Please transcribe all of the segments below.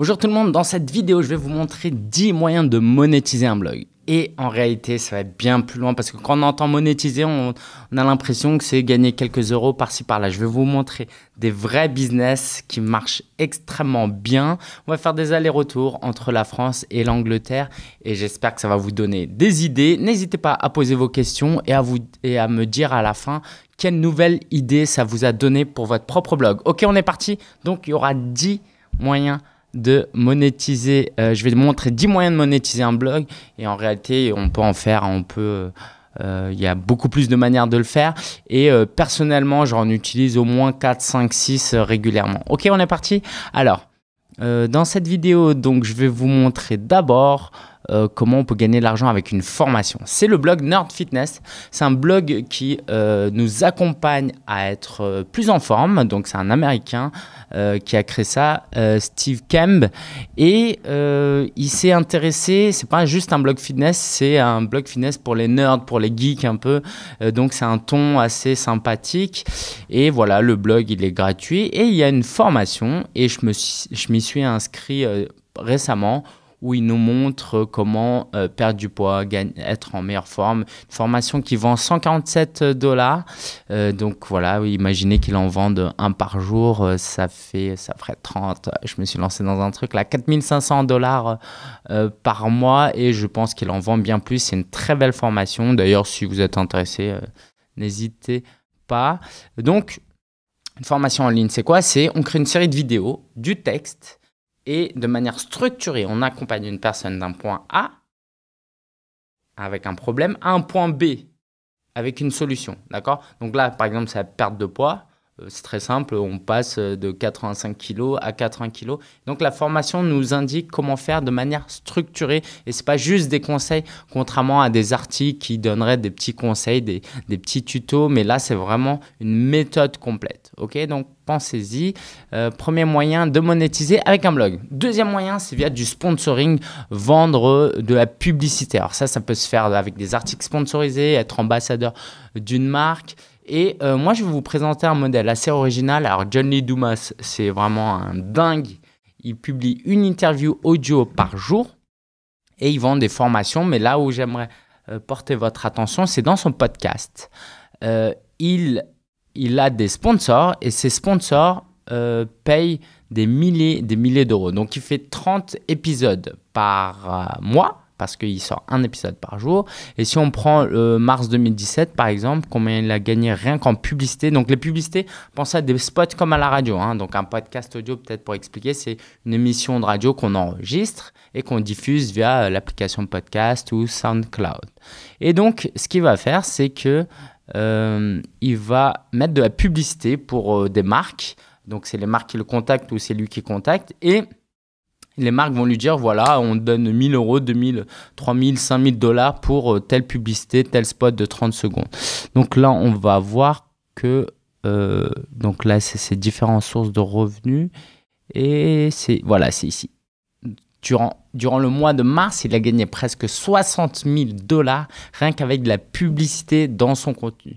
Bonjour tout le monde, dans cette vidéo je vais vous montrer 10 moyens de monétiser un blog. Et en réalité ça va être bien plus loin parce que quand on entend monétiser on, on a l'impression que c'est gagner quelques euros par-ci par-là. Je vais vous montrer des vrais business qui marchent extrêmement bien. On va faire des allers-retours entre la France et l'Angleterre et j'espère que ça va vous donner des idées. N'hésitez pas à poser vos questions et à, vous, et à me dire à la fin quelle nouvelle idée ça vous a donné pour votre propre blog. Ok on est parti, donc il y aura 10 moyens de monétiser. Euh, je vais montrer 10 moyens de monétiser un blog et en réalité, on peut en faire, on peut. Euh, il y a beaucoup plus de manières de le faire et euh, personnellement, j'en utilise au moins 4, 5, 6 régulièrement. Ok, on est parti Alors, dans cette vidéo, donc, je vais vous montrer d'abord euh, comment on peut gagner de l'argent avec une formation. C'est le blog Nerd Fitness. C'est un blog qui euh, nous accompagne à être euh, plus en forme. Donc c'est un Américain qui a créé ça, Steve Kemp. Et il s'est intéressé, c'est pas juste un blog fitness, c'est un blog fitness pour les nerds, pour les geeks un peu. donc c'est un ton assez sympathique. Et voilà, le blog, il est gratuit. Et il y a une formation. Et je m'y suis inscrit récemment où il nous montre comment euh, perdre du poids, être en meilleure forme. Une formation qui vend 147 dollars. Euh, donc voilà, imaginez qu'il en vende un par jour, euh, ça fait ça ferait 30. Je me suis lancé dans un truc là, 4500 dollars par mois et je pense qu'il en vend bien plus. C'est une très belle formation. D'ailleurs, si vous êtes intéressé, n'hésitez pas. Donc, une formation en ligne, c'est quoi C'est on crée une série de vidéos, du texte et de manière structurée, on accompagne une personne d'un point A avec un problème à un point B avec une solution, d'accord Donc là, par exemple, c'est la perte de poids. Euh, c'est très simple, on passe euh, de 85 kg à 80 kg. Donc la formation nous indique comment faire de manière structurée et c'est pas juste des conseils, contrairement à des articles qui donneraient des petits conseils, des, petits tutos, mais là c'est vraiment une méthode complète. Ok, donc pensez-y. Euh, premier moyen de monétiser avec un blog. Deuxième moyen, c'est via du sponsoring, vendre de la publicité. Alors ça, ça peut se faire avec des articles sponsorisés, être ambassadeur d'une marque. Et euh, moi, je vais vous présenter un modèle assez original. Alors, Johnny Dumas, c'est vraiment un dingue. Il publie une interview audio par jour et il vend des formations. Mais là où j'aimerais euh, porter votre attention, c'est dans son podcast. Euh, il, il a des sponsors et ses sponsors payent des milliers, des milliers d'euros. Donc, il fait 30 épisodes par mois parce qu'il sort un épisode par jour. Et si on prend le euh, mars 2017, par exemple, combien il a gagné rien qu'en publicité Donc les publicités, pensez à des spots comme à la radio. Hein. Donc un podcast audio, peut-être pour expliquer, c'est une émission de radio qu'on enregistre et qu'on diffuse via euh, l'application podcast ou SoundCloud. Et donc, ce qu'il va faire, c'est que euh, il va mettre de la publicité pour euh, des marques. Donc c'est les marques qui le contactent ou c'est lui qui contacte. Et les marques vont lui dire voilà, on donne 1000 euros, 2000, 3000, 5000 dollars pour euh, telle publicité, tel spot de 30 secondes. Donc là, on va voir que euh, donc là, c'est ces différentes sources de revenus et c'est voilà, c'est ici. Durant, durant, le mois de mars, il a gagné presque 60 000 dollars rien qu'avec de la publicité dans son contenu.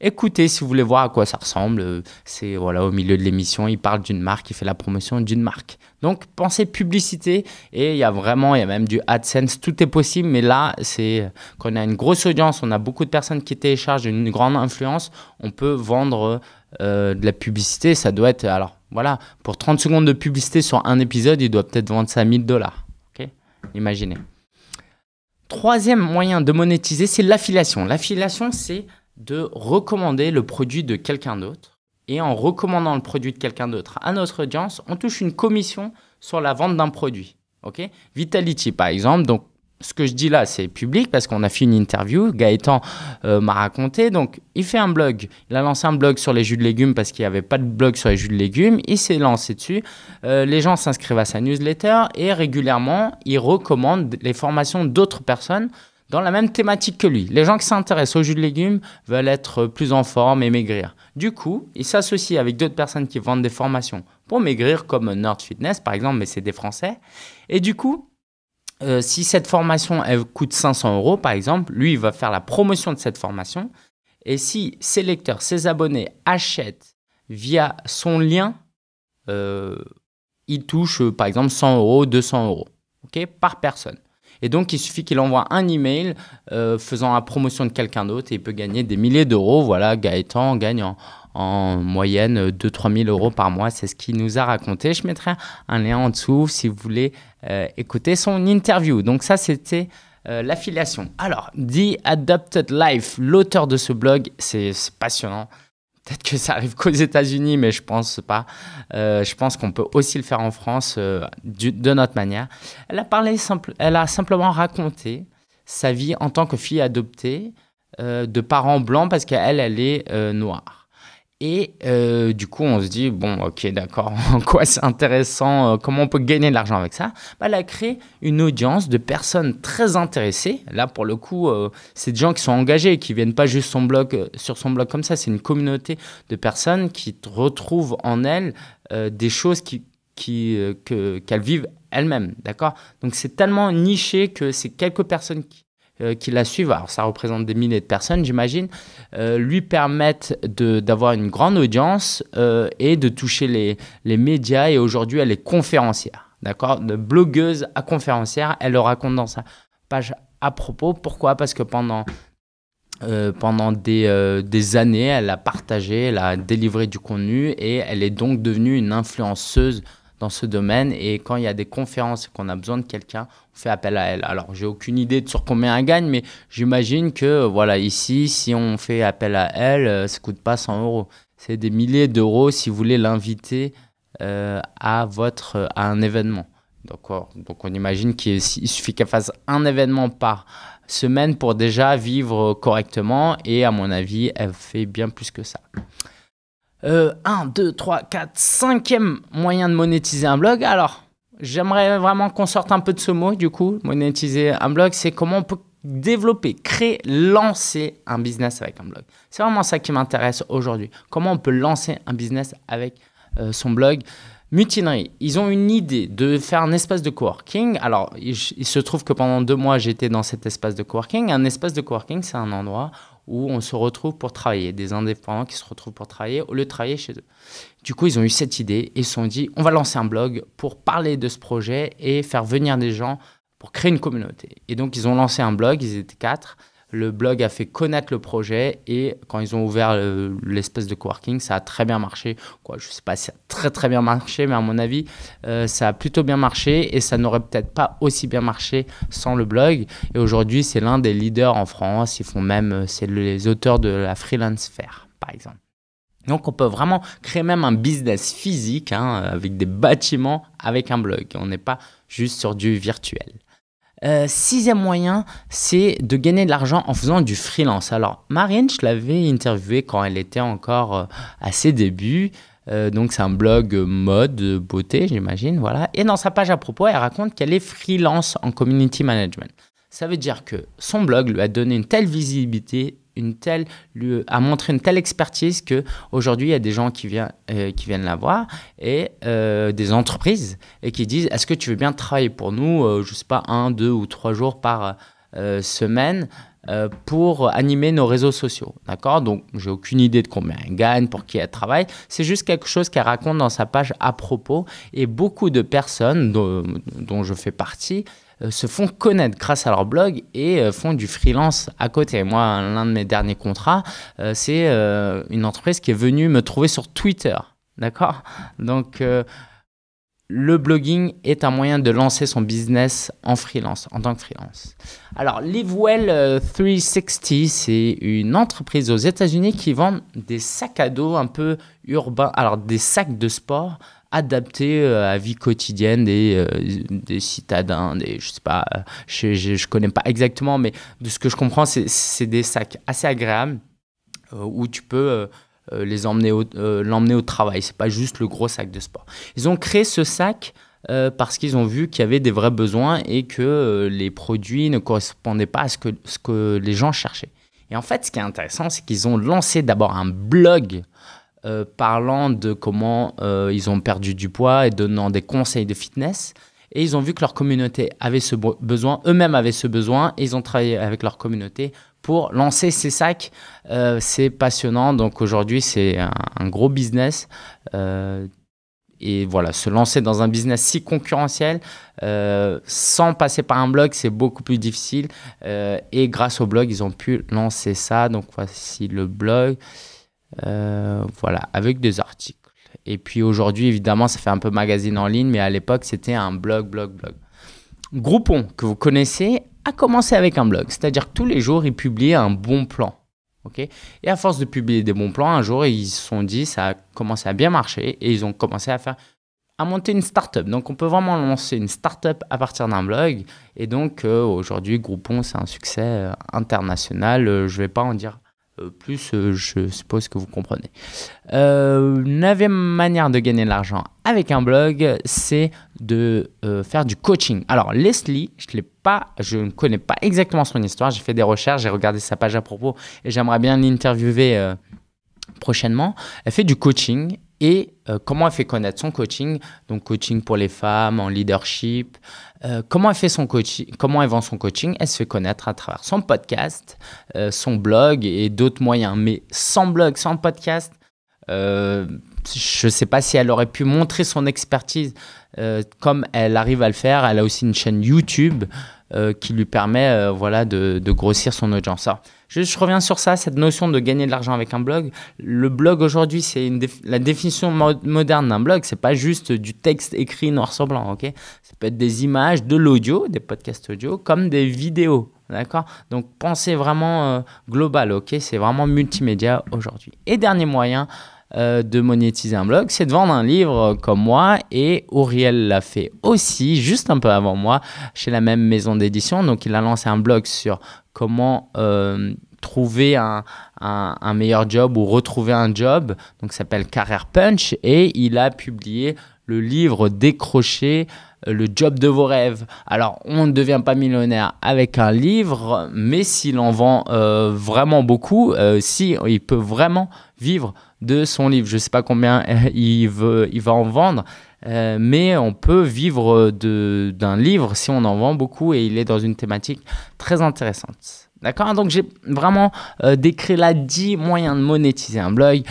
Écoutez si vous voulez voir à quoi ça ressemble. Euh, c'est voilà au milieu de l'émission, il parle d'une marque, il fait la promotion d'une marque. Donc pensez publicité et il y a vraiment, il y a même du AdSense, tout est possible. Mais là, c'est qu'on a une grosse audience, on a beaucoup de personnes qui téléchargent, une grande influence, on peut vendre euh, de la publicité. Ça doit être alors voilà pour 30 secondes de publicité sur un épisode, il doit peut-être vendre ça à 1000 dollars. Okay. Imaginez. Troisième moyen de monétiser, c'est l'affiliation. L'affiliation, c'est de recommander le produit de quelqu'un d'autre. Et en recommandant le produit de quelqu'un d'autre à notre audience, on touche une commission sur la vente d'un produit. ok Vitality, par exemple. Donc, ce que je dis là, c'est public parce qu'on a fait une interview. Gaëtan euh, m'a raconté. Donc, il fait un blog. Il a lancé un blog sur les jus de légumes parce qu'il n'y avait pas de blog sur les jus de légumes. Il s'est lancé dessus. Euh, les gens s'inscrivent à sa newsletter et régulièrement, il recommande les formations d'autres personnes dans la même thématique que lui. Les gens qui s'intéressent aux jus de légumes veulent être plus en forme et maigrir. Du coup, il s'associe avec d'autres personnes qui vendent des formations pour maigrir, comme Nord Fitness par exemple, mais c'est des Français. Et du coup, euh, si cette formation elle coûte 500 euros par exemple, lui il va faire la promotion de cette formation. Et si ses lecteurs, ses abonnés achètent via son lien, euh, il touche par exemple 100 euros, 200 euros par personne. Et donc, il suffit qu'il envoie un email euh, faisant la promotion de quelqu'un d'autre et il peut gagner des milliers d'euros. Voilà, Gaëtan gagne en, moyenne 2-3 000 euros par mois. C'est ce qu'il nous a raconté. Je mettrai un lien en dessous si vous voulez euh, écouter son interview. Donc, ça, c'était. Euh, l'affiliation. Alors, The Adopted Life, l'auteur de ce blog, c'est passionnant. Peut-être que ça arrive qu'aux États-Unis, mais je pense pas. Euh, je pense qu'on peut aussi le faire en France euh, de notre manière. Elle a parlé elle a simplement raconté sa vie en tant que fille adoptée euh, de parents blancs parce qu'elle, elle est noire. Et euh, du coup, on se dit, bon, ok, d'accord, en quoi c'est intéressant, euh, comment on peut gagner de l'argent avec ça bah, Elle a créé une audience de personnes très intéressées. Là, pour le coup, euh, c'est des gens qui sont engagés, qui viennent pas juste son blog, sur son blog comme ça, c'est une communauté de personnes qui retrouvent en elle des choses qui, qu'elles vivent elles-mêmes, d'accord Donc c'est tellement niché que c'est quelques personnes qui euh, qui la suivent, alors ça représente des milliers de personnes, j'imagine, euh, lui permettent d'avoir une grande audience euh, et de toucher les, les médias. Et aujourd'hui, elle est conférencière, d'accord De blogueuse à conférencière, elle le raconte dans sa page à propos. Pourquoi Parce que pendant pendant des, des, années, elle a partagé, elle a délivré du contenu et elle est donc devenue une influenceuse dans ce domaine. Et quand il y a des conférences et qu'on a besoin de quelqu'un, on fait appel à elle. Alors, j'ai aucune idée de sur combien elle gagne, mais j'imagine que, voilà, ici, si on fait appel à elle, euh, ça coûte pas 100 euros. C'est des milliers d'euros si vous voulez l'inviter euh, à, votre, à un événement. Donc, donc on imagine qu'il suffit qu'elle fasse un événement par semaine pour déjà vivre correctement. Et à mon avis, elle fait bien plus que ça. 1, 2, 3, 4, cinquième moyen de monétiser un blog. Alors, j'aimerais vraiment qu'on sorte un peu de ce mot, du coup, monétiser un blog, c'est comment on peut développer, créer, lancer un business avec un blog. C'est vraiment ça qui m'intéresse aujourd'hui. Comment on peut lancer un business avec euh, son blog Mutinerie, ils ont une idée de faire un espace de coworking. Alors, il, il se trouve que pendant deux mois, j'étais dans cet espace de coworking. Un espace de coworking, c'est un endroit où on se retrouve pour travailler, des indépendants qui se retrouvent pour travailler au lieu de travailler chez eux. Du coup, ils ont eu cette idée et se sont dit, on va lancer un blog pour parler de ce projet et faire venir des gens pour créer une communauté. Et donc, ils ont lancé un blog, ils étaient quatre, le blog a fait connaître le projet et quand ils ont ouvert l'espèce de coworking, ça a très bien marché. je ne sais pas si ça a très très bien marché, mais à mon avis, euh, ça a plutôt bien marché et ça n'aurait peut-être pas aussi bien marché sans le blog. Et aujourd'hui, c'est l'un des leaders en France. Ils font même, euh, c'est les auteurs de la freelance fair, par exemple. Donc on peut vraiment créer même un business physique hein, avec des bâtiments, avec un blog. On n'est pas juste sur du virtuel. Euh, sixième moyen, c'est de gagner de l'argent en faisant du freelance. Alors, Marine, je l'avais interviewée quand elle était encore euh, à ses débuts. Euh, donc c'est un blog mode, beauté, j'imagine, voilà. Et dans sa page à propos, elle raconte qu'elle est freelance en community management. Ça veut dire que son blog lui a donné une telle visibilité, une telle, a montré une telle expertise que aujourd'hui il y a des gens qui, viennent, euh, qui viennent la voir et euh, des entreprises et qui disent est-ce que tu veux bien travailler pour nous, euh, je sais pas un, deux ou trois jours par semaine euh, pour animer nos réseaux sociaux. D'accord Donc, j'ai aucune idée de combien elle gagne, pour qui elle travaille. C'est juste quelque chose qu'elle raconte dans sa page à propos. Et beaucoup de personnes, dont, je fais partie, euh, se font connaître grâce à leur blog et euh, font du freelance à côté. Moi, l'un de mes derniers contrats, c'est une entreprise qui est venue me trouver sur Twitter. D'accord Donc, le blogging est un moyen de lancer son business en freelance, en tant que freelance. Alors, Livewell 360, euh, c'est une entreprise aux États-Unis qui vend des sacs à dos un peu urbains, alors des sacs de sport adaptés euh, à la vie quotidienne des, euh, des citadins, des, je sais pas, je, connais pas exactement, mais de ce que je comprends, c'est des sacs assez agréables où tu peux. Euh, les emmener euh, l'emmener au travail. C'est pas juste le gros sac de sport. Ils ont créé ce sac euh, parce qu'ils ont vu qu'il y avait des vrais besoins et que les produits ne correspondaient pas à ce que, ce que les gens cherchaient. Et en fait, ce qui est intéressant, c'est qu'ils ont lancé d'abord un blog parlant de comment ils ont perdu du poids et donnant des conseils de fitness. Et ils ont vu que leur communauté avait ce besoin, eux-mêmes avaient ce besoin, et ils ont travaillé avec leur communauté pour lancer ces sacs. Euh, c'est passionnant, donc aujourd'hui c'est un, gros business. Euh, et voilà, se lancer dans un business si concurrentiel euh, sans passer par un blog, c'est beaucoup plus difficile. et grâce au blog, ils ont pu lancer ça. Donc voici le blog. voilà, avec des articles. Et puis aujourd'hui, évidemment, ça fait un peu magazine en ligne, mais à l'époque, c'était un blog, blog, blog. Groupon, que vous connaissez, a commencé avec un blog. C'est-à-dire que tous les jours, ils publiaient un bon plan. ok et à force de publier des bons plans, un jour, ils se sont dit, ça a commencé à bien marcher et ils ont commencé à faire à monter une startup. Donc on peut vraiment lancer une startup à partir d'un blog. Et donc euh, aujourd'hui, Groupon, c'est un succès euh, international. Euh, je ne vais pas en dire euh, plus euh, je suppose que vous comprenez. Euh, neuvième manière de gagner de l'argent avec un blog, c'est de faire du coaching. Alors Leslie, je pas, je ne connais pas exactement son histoire. J'ai fait des recherches, j'ai regardé sa page à propos et j'aimerais bien l'interviewer. prochainement, elle fait du coaching et euh, comment elle fait connaître son coaching, donc coaching pour les femmes, en leadership, euh, comment, elle fait son coaching, comment elle vend son coaching, elle se fait connaître à travers son podcast, euh, son blog et d'autres moyens. Mais sans blog, sans podcast, je ne sais pas si elle aurait pu montrer son expertise comme elle arrive à le faire. Elle a aussi une chaîne YouTube euh, qui lui permet euh, voilà, de, grossir son audience. je, reviens sur ça, cette notion de gagner de l'argent avec un blog. Le blog aujourd'hui, c'est la définition moderne d'un blog. C'est pas juste du texte écrit noir sur blanc, ok Ça peut être des images, de l'audio, des podcasts audio, comme des vidéos, d'accord Donc pensez vraiment euh, global, ok C'est vraiment multimédia aujourd'hui. Et dernier moyen, euh, de monétiser un blog, c'est de vendre un livre comme moi. Et Auriel l'a fait aussi, juste un peu avant moi, chez la même maison d'édition. Donc il a lancé un blog sur comment euh, trouver un, meilleur job ou retrouver un job. Donc ça s'appelle Career Punch. Et il a publié le livre Décrocher euh, le job de vos rêves. Alors, on ne devient pas millionnaire avec un livre, mais s'il en vend vraiment beaucoup, euh, si il peut vraiment vivre de son livre. Je ne sais pas combien euh, il, il va en vendre, euh, mais on peut vivre d'un livre si on en vend beaucoup et il est dans une thématique très intéressante. D'accord Donc j'ai vraiment euh, décrit là 10 moyens de monétiser un blog.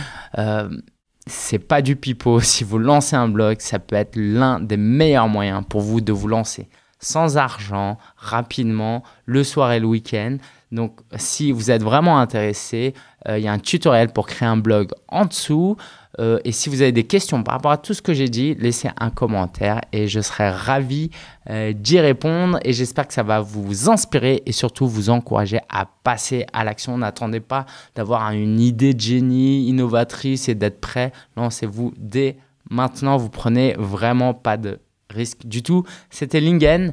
c'est pas du pipeau. Si vous lancez un blog, ça peut être l'un des meilleurs moyens pour vous de vous lancer sans argent, rapidement, le soir et le week-end. Donc, si vous êtes vraiment intéressé, euh, il y a un tutoriel pour créer un blog en dessous. Euh, et si vous avez des questions par rapport à tout ce que j'ai dit, laissez un commentaire et je serai ravi euh, d'y répondre. Et j'espère que ça va vous inspirer et surtout vous encourager à passer à l'action. N'attendez pas d'avoir une idée de génie, innovatrice et d'être prêt. Lancez-vous dès maintenant. Vous prenez vraiment pas de risque du tout. C'était Lingen,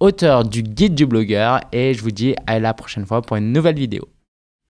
auteur du guide du blogueur. Et je vous dis à la prochaine fois pour une nouvelle vidéo.